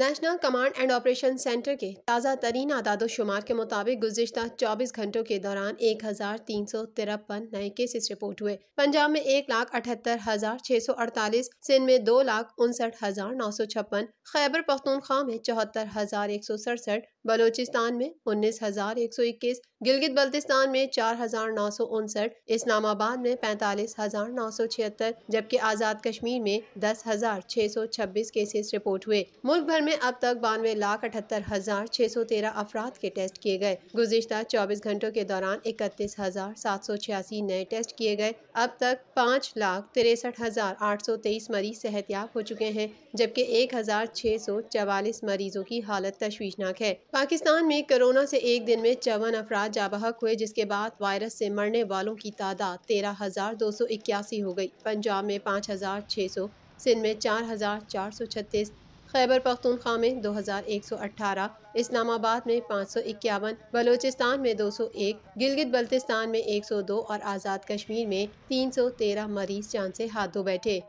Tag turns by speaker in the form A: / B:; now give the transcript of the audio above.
A: national command and operation centre के ताज़ा तरीन आदाद शुमार के मुताबिक गुजशत 24 घंटों के दौरान एक हज़ार तीन सौ तिरपन नए केसेस रिपोर्ट हुए पंजाब में एक लाख अठहत्तर हज़ार छः सौ अड़तालीस सिंध में दो लाख उनसठ हज़ार नौ सौ छप्पन खैबर पख्तूनख्वा में चौहत्तर हज़ार एक सौ सड़सठ बलोचिस्तान में उन्नीस हज़ार एक सौ इक्कीस गिलगित बल्तिस्तान में चार हज़ार नौ सौ उनसठ इस्लामाबाद में पैंतालीस हज़ार नौ सौ छिहत्तर जबकि आज़ाद कश्मीर में दस हज़ार छः सौ छब्बीस केसेस रिपोर्ट हुए मुल्क भर में में अब तक बानवे लाख अठहत्तर हजार छह सौ तेरह अफराद के टेस्ट किए गए गुजशत चौबीस घंटों के दौरान इकतीस हजार सात सौ छियासी नए टेस्ट किए गए अब तक पाँच लाख तिरसठ हजार आठ सौ तेईस मरीज सेहतियाब हो चुके हैं जबकि एक हजार छह सौ चवालीस मरीजों की हालत तशवीशनाक है पाकिस्तान में कोरोना से एक दिन में चौवन अफराद जाबहक हुए जिसके बाद वायरस से मरने वालों की तादाद तेरह हजार दो सौ इक्यासी हो गई पंजाब में पाँच हजार छह सौ सिंध में चार हजार चार सौ छत्तीस खैबर पख्तूनख्वा में 2118, इस्लामाबाद में पाँच सौ इक्यावन बलोचिस्तान में 201, गिलगित बल्तिस्तान में 102 और आज़ाद कश्मीर में 313 मरीज जान से हाथ धो बैठे